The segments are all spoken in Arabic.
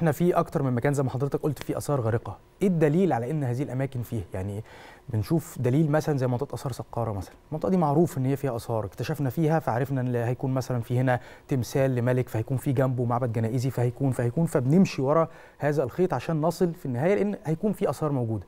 احنا في اكتر من مكان زي ما حضرتك قلت في اثار غارقه ايه الدليل على ان هذه الاماكن فيه يعني بنشوف دليل مثلا زي منطقه اثار سقاره مثلا المنطقه دي معروف ان هي فيها اثار اكتشفنا فيها فعرفنا ان هيكون مثلا في هنا تمثال لملك فهيكون في جنبه معبد جنائزي فهيكون فهيكون فبنمشي ورا هذا الخيط عشان نصل في النهايه لان هيكون في اثار موجوده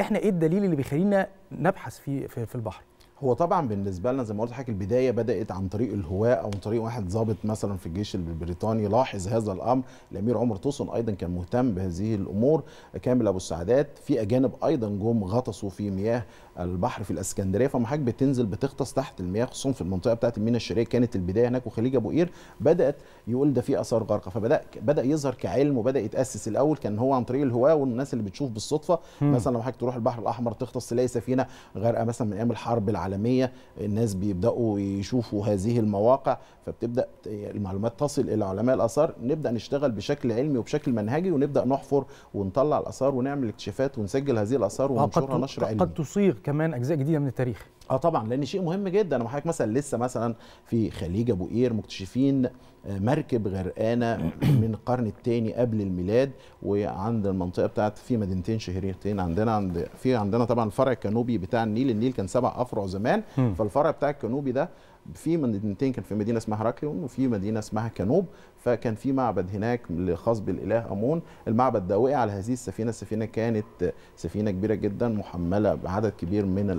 احنا ايه الدليل اللي بيخلينا نبحث في في, في البحر هو طبعا بالنسبه لنا زي ما قلت لحضرتك البدايه بدات عن طريق الهواه او عن طريق واحد ضابط مثلا في الجيش البريطاني لاحظ هذا الامر الامير عمر توسون ايضا كان مهتم بهذه الامور كامل ابو السعدات في اجانب ايضا جم غطسوا في مياه البحر في الاسكندريه حاجه بتنزل بتغطس تحت المياه خصوصا في المنطقه بتاعه المينا الشرقيه كانت البدايه هناك وخليج ابو قير بدات يقول ده في اثار غرقه فبدا بدا يظهر كعلم وبدا يتاسس الاول كان هو عن طريق الهواه والناس اللي بتشوف بالصدفه مثلا لو حضرتك تروح البحر الاحمر تغطس تلاقي سفينه غرقة مثلا من ايام الحرب العالميه العالميه الناس بيبداوا يشوفوا هذه المواقع فبتبدا المعلومات تصل الى علماء الاثار نبدا نشتغل بشكل علمي وبشكل منهجي ونبدا نحفر ونطلع الاثار ونعمل اكتشافات ونسجل هذه الاثار ونشرها نشر علمي قد تصيغ كمان اجزاء جديده من التاريخ اه طبعا لان شيء مهم جدا انا حضرتك مثلا لسه مثلا في خليج ابو قير مكتشفين آه، مركب غرقانه من القرن الثاني قبل الميلاد وعند المنطقه بتاعت في مدينتين شهيرتين عندنا عند في عندنا طبعا الفرع الكنوبي بتاع النيل النيل كان سبع افرع زمان فالفرع بتاع الكنوبي ده في مدينتين كان في مدينه اسمها هراكيون وفي مدينه اسمها كانوب فكان في معبد هناك خاص بالاله امون المعبد ده وقع على هذه السفينه السفينه كانت سفينه كبيره جدا محمله بعدد كبير من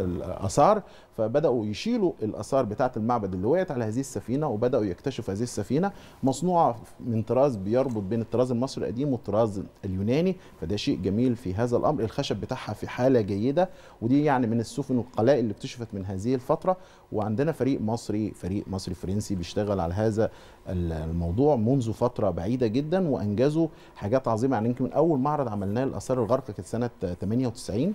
الاثار فبداوا يشيلوا الاثار بتاعه المعبد اللي وقعت على هذه السفينه وبداوا يكتشفوا هذه السفينه مصنوعه من طراز بيربط بين الطراز المصري القديم والطراز اليوناني فده شيء جميل في هذا الامر الخشب بتاعها في حاله جيده ودي يعني من السفن والقلائل اللي اكتشفت من هذه الفتره وعندنا فريق فريق مصري فريق مصري فرنسي بيشتغل على هذا الموضوع منذ فتره بعيده جدا وانجزوا حاجات عظيمه يعني يمكن من اول معرض عملناه للآثار الغارقه كانت سنه 98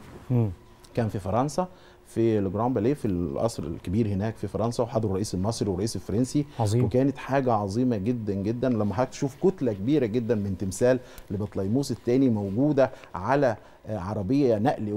كان في فرنسا في الجراند باليه في القصر الكبير هناك في فرنسا وحضروا الرئيس المصري والرئيس الفرنسي عظيم. وكانت حاجه عظيمه جدا جدا لما حضرتك تشوف كتله كبيره جدا من تمثال لبطليموس الثاني موجوده على آه، عربيه نقل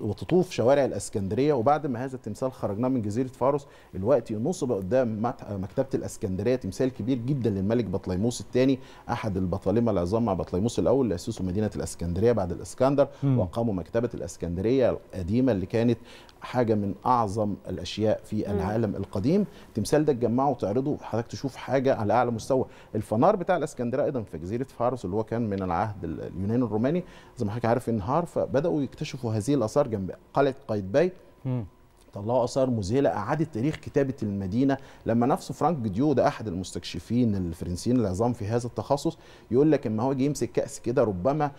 وتطوف شوارع الاسكندريه وبعد ما هذا التمثال خرجناه من جزيره فاروس الوقت نصب قدام آه، مكتبه الاسكندريه تمثال كبير جدا للملك بطليموس الثاني احد البطالمه العظام مع بطليموس الاول اللي اسسوا مدينه الاسكندريه بعد الاسكندر واقاموا مكتبه الاسكندريه القديمه اللي كانت حاجه من اعظم الاشياء في العالم القديم التمثال ده تجمعه وتعرضه حضرتك تشوف حاجه على اعلى مستوى الفنار بتاع الاسكندريه ايضا في جزيره فارس اللي هو كان من العهد اليوناني الروماني زي ما حضرتك عارف انهار فبداوا يكتشفوا هذه الاثار جنب قلعه قايتباي طلعوا اثار مذهله اعادت تاريخ كتابه المدينه لما نفسه فرانك ديو ده احد المستكشفين الفرنسيين العظام في هذا التخصص يقول لك اما هو جه يمسك كاس كده ربما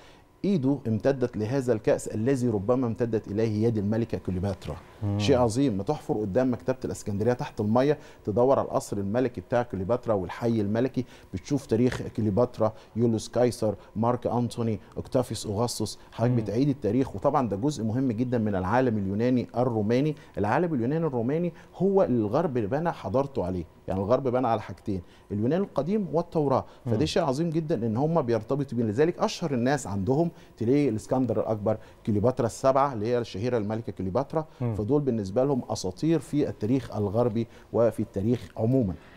إيده امتدت لهذا الكأس الذي ربما امتدت إليه يد الملكة كليوباترا شيء عظيم ما تحفر قدام مكتبه الاسكندريه تحت الميه تدور على القصر الملكي بتاع كليوباترا والحي الملكي بتشوف تاريخ كليوباترا يوليوس قيصر مارك انتوني اوكتافيوس اوغسطس حضرتك بتعيد التاريخ وطبعا ده جزء مهم جدا من العالم اليوناني الروماني العالم اليوناني الروماني هو الغرب اللي بنى حضارته عليه يعني الغرب بنى على حاجتين اليونان القديم والتوراه فده شيء عظيم جدا ان هم بيرتبطوا بين لذلك اشهر الناس عندهم تلاقي الاسكندر الاكبر كليوباترا السبعه اللي هي الشهيره الملكه كليوباترا دول بالنسبه لهم اساطير في التاريخ الغربي وفي التاريخ عموما